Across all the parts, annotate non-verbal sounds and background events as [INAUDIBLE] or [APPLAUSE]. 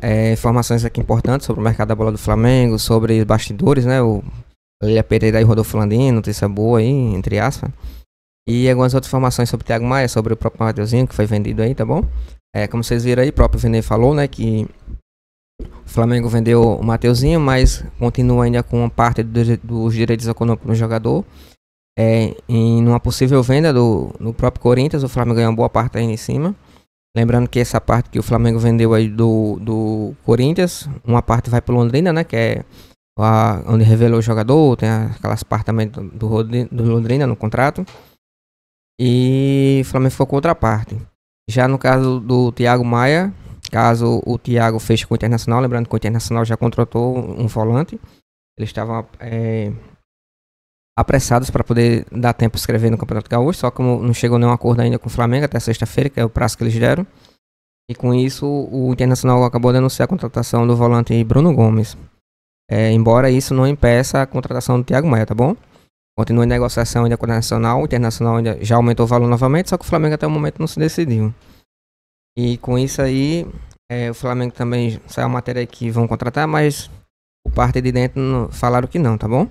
é, informações aqui importantes sobre o mercado da bola do Flamengo, sobre bastidores, né? O Lélia Pereira e Rodolfo Landim, notícia boa aí, entre aspas. E algumas outras informações sobre o Thiago Maia, sobre o próprio Mateuzinho que foi vendido aí, tá bom? É, como vocês viram aí, o próprio Vene falou, né, que o Flamengo vendeu o Mateuzinho, mas continua ainda com uma parte do, dos direitos econômicos do jogador. É, em uma possível venda do, do próprio Corinthians, o Flamengo ganhou uma boa parte aí em cima. Lembrando que essa parte que o Flamengo vendeu aí do, do Corinthians, uma parte vai para Londrina, né? Que é a, onde revelou o jogador, tem aquelas partes também do, do Londrina no contrato. E o Flamengo ficou com outra parte. Já no caso do Thiago Maia, caso o Thiago feche com o Internacional, lembrando que o Internacional já contratou um volante. Eles estavam é, eh, apressados para poder dar tempo escrever no Campeonato Gaúcho, só como não chegou nenhum acordo ainda com o Flamengo até sexta-feira, que é o prazo que eles deram. E com isso, o Internacional acabou de anunciar a contratação do volante Bruno Gomes. É, embora isso não impeça a contratação do Thiago Maia, tá bom? Continua em negociação ainda com o Nacional, o Internacional ainda já aumentou o valor novamente, só que o Flamengo até o momento não se decidiu. E com isso aí, é, o Flamengo também saiu a matéria que vão contratar, mas o parte de dentro falaram que não, tá bom?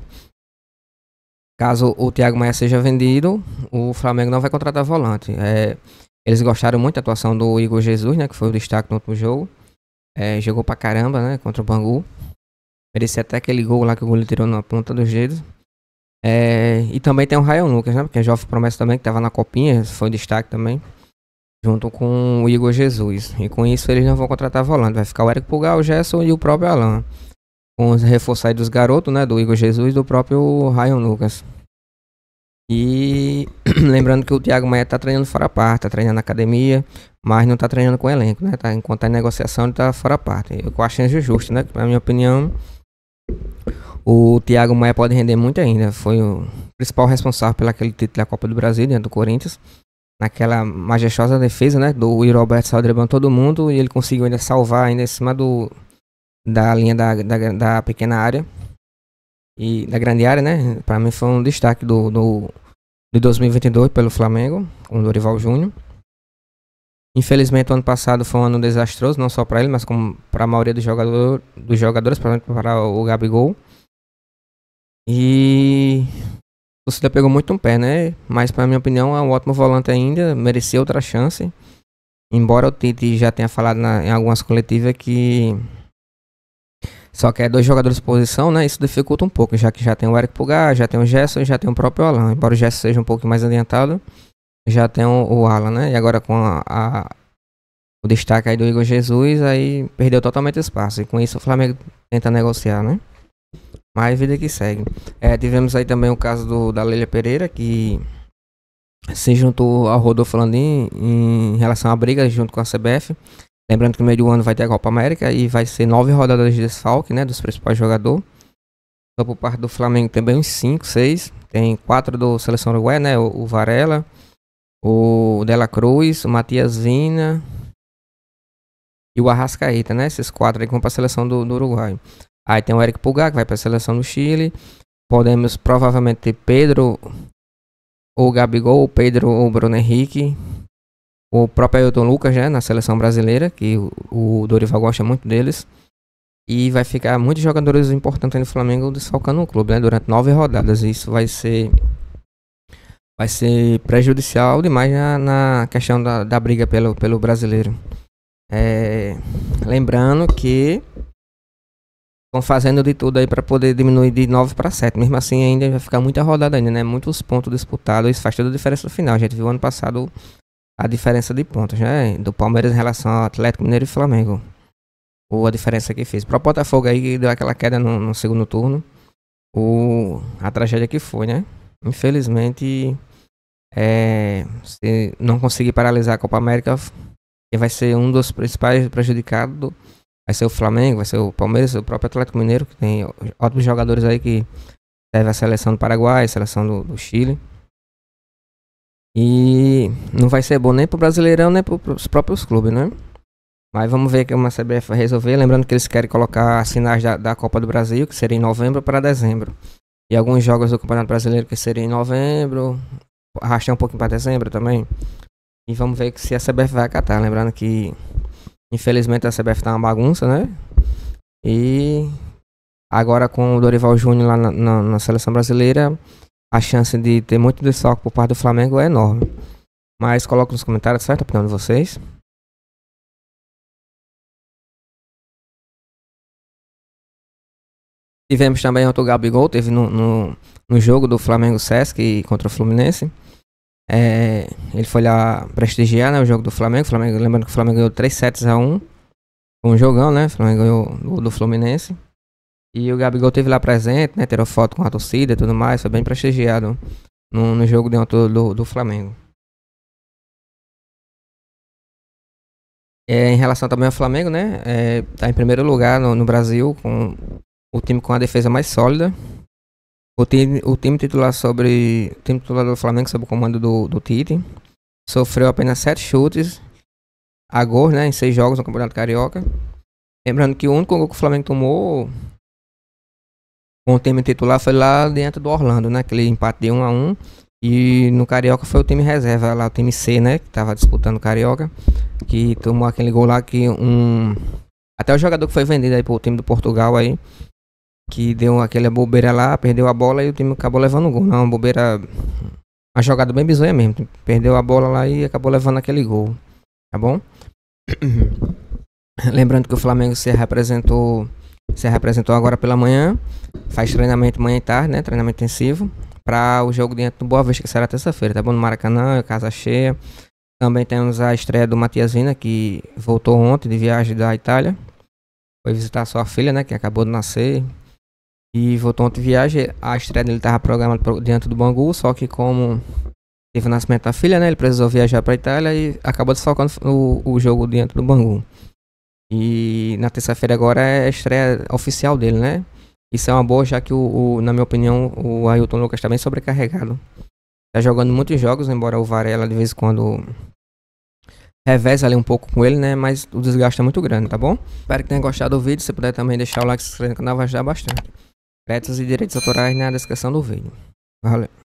Caso o Thiago Maia seja vendido, o Flamengo não vai contratar volante. É, eles gostaram muito da atuação do Igor Jesus, né? Que foi o destaque no último jogo. É, jogou pra caramba, né? Contra o Bangu. Merecia até aquele gol lá que o goleiro tirou na ponta dos dedos. É, e também tem o Ryan Lucas, né? Porque é jovem promessa também, que tava na copinha, foi destaque também. Junto com o Igor Jesus. E com isso eles não vão contratar volante. Vai ficar o Eric Pugal, o Gerson e o próprio Alan com os reforços dos garotos, né? Do Igor Jesus e do próprio Ryan Lucas. E [CLEARS THROAT] lembrando que o Thiago Maia tá treinando fora a parte, tá treinando na academia, mas não tá treinando com o elenco, né? Tá, enquanto tá em negociação, ele tá fora a parte. Eu, acho a justo, né? Na minha opinião, o Thiago Maia pode render muito ainda. Foi o principal responsável pelo aquele título da Copa do Brasil, dentro do Corinthians. Naquela majestosa defesa, né? Do Iroberto Saldreban todo mundo. E ele conseguiu ainda salvar ainda em cima do da linha da, da, da pequena área e da grande área, né? Para mim foi um destaque do, do de 2022 pelo Flamengo, com Dorival Júnior. Infelizmente, o ano passado foi um ano desastroso, não só para ele, mas como para a maioria dos, jogador, dos jogadores, principalmente para o Gabigol. E você já pegou muito um pé, né? Mas, para minha opinião, é um ótimo volante ainda, mereceu outra chance. Embora o Tite já tenha falado na, em algumas coletivas que só que é dois jogadores por posição, né? Isso dificulta um pouco, já que já tem o Eric Pugá, já tem o Gerson e já tem o próprio Alan. Embora o Gerson seja um pouco mais adiantado, já tem o, o Alan, né? E agora com a, a, o destaque aí do Igor Jesus, aí perdeu totalmente espaço. E com isso o Flamengo tenta negociar, né? Mas vida que segue. É, tivemos aí também o caso do, da Leila Pereira, que se juntou ao Rodolfo Landim em relação à briga junto com a CBF. Lembrando que no meio do ano vai ter a Copa América e vai ser nove rodadas de desfalque, né? Dos principais jogadores. Então, por parte do Flamengo também uns cinco seis Tem quatro do Seleção Uruguai, né? O, o Varela, o Dela Cruz, o Matias e o Arrascaeta, né? Esses quatro aí que vão para a Seleção do, do, Uruguai. Aí tem o Eric Pulgar, que vai para a Seleção do Chile. Podemos provavelmente ter Pedro ou Gabigol, Pedro ou Bruno Henrique o próprio Ailton Lucas, né, na seleção brasileira, que o, o Dorival gosta muito deles. E vai ficar muitos jogadores importantes no Flamengo desfalcando o clube, né, durante nove rodadas. E isso vai ser vai ser prejudicial demais na, na questão da, da briga pelo, pelo brasileiro. É, lembrando que estão fazendo de tudo aí para poder diminuir de 9 para 7. Mesmo assim, ainda vai ficar muita rodada ainda, né? Muitos pontos disputados. Isso faz toda a diferença no final. A gente viu ano passado a diferença de pontos, né? Do Palmeiras em relação ao Atlético Mineiro e Flamengo. Ou a diferença que fez. Pro Botafogo aí que deu aquela queda no, no segundo turno. O, a tragédia que foi, né? Infelizmente, é, se não conseguir paralisar a Copa América, que vai ser um dos principais prejudicados, vai ser o Flamengo, vai ser o Palmeiras, o próprio Atlético Mineiro, que tem ótimos jogadores aí que serve a seleção do Paraguai, a seleção do, do Chile. E não vai ser bom nem pro Brasileirão, nem pros próprios clubes, né? Mas vamos ver que a CBF vai resolver. Lembrando que eles querem colocar as da, da Copa do Brasil, que seria em novembro, para dezembro. E alguns jogos do Campeonato Brasileiro que seria em novembro, arrastar um pouquinho para dezembro também. E vamos ver se a CBF vai acatar. Lembrando que, infelizmente, a CBF tá uma bagunça, né? E agora com o Dorival Júnior lá na, na, na seleção brasileira, a chance de ter muito desfalque por parte do Flamengo é enorme. Mas coloca nos comentários, certo? A opinião de vocês. Tivemos também outro Gabigol, teve no, no, no jogo do Flamengo Sesc contra o Fluminense. É, ele foi lá prestigiar né, o jogo do Flamengo. Flamengo. Lembrando que o Flamengo ganhou 3 sets a 1. um jogão, né? O Flamengo ganhou do, do Fluminense. E o Gabigol teve lá presente, né? Tirou foto com a torcida e tudo mais. Foi bem prestigiado no, no jogo dentro do, do Flamengo. É, em relação também ao Flamengo, né? É, tá em primeiro lugar no, no, Brasil, com o time com a defesa mais sólida. O time, o time titular sobre. O time titular do Flamengo sob o comando do, do Tite. Sofreu apenas sete chutes a gol, né? Em seis jogos no Campeonato Carioca. Lembrando que o único gol que o Flamengo tomou com o time titular foi lá dentro do Orlando, né? Aquele empate de 1 a 1 E no Carioca foi o time reserva, lá o time C, né? Que tava disputando o Carioca. Que tomou aquele gol lá que um. Até o jogador que foi vendido aí pro time do Portugal aí. Que deu aquela bobeira lá, perdeu a bola e o time acabou levando o gol. Não, né? uma bobeira. Uma jogada bem bizonha mesmo. Tipo, perdeu a bola lá e acabou levando aquele gol. Tá bom? [COUGHS] Lembrando que o Flamengo se representou se representou agora pela manhã, faz treinamento manhã e tarde, né? Treinamento intensivo, para o jogo diante do Boa Vista, que será terça-feira, tá bom? No Maracanã, casa cheia. Também temos a estreia do Matiasina, que voltou ontem de viagem da Itália. Foi visitar sua filha, né? Que acabou de nascer. E voltou ontem de viagem. A estreia dele estava programada dentro do Bangu, só que como teve o nascimento da filha, né? Ele precisou viajar para a Itália e acabou desfalcando o, o jogo dentro do Bangu. E na terça-feira agora é a estreia oficial dele, né? Isso é uma boa, já que, o, o na minha opinião, o Ailton Lucas está bem sobrecarregado. Tá jogando muitos jogos, embora o Varela de vez em quando reveze ali um pouco com ele, né? Mas o desgaste é muito grande, tá bom? Espero que tenha gostado do vídeo. Se puder também deixar o like e se inscrever no canal, vai ajudar bastante. Créditos e direitos autorais na descrição do vídeo. Valeu!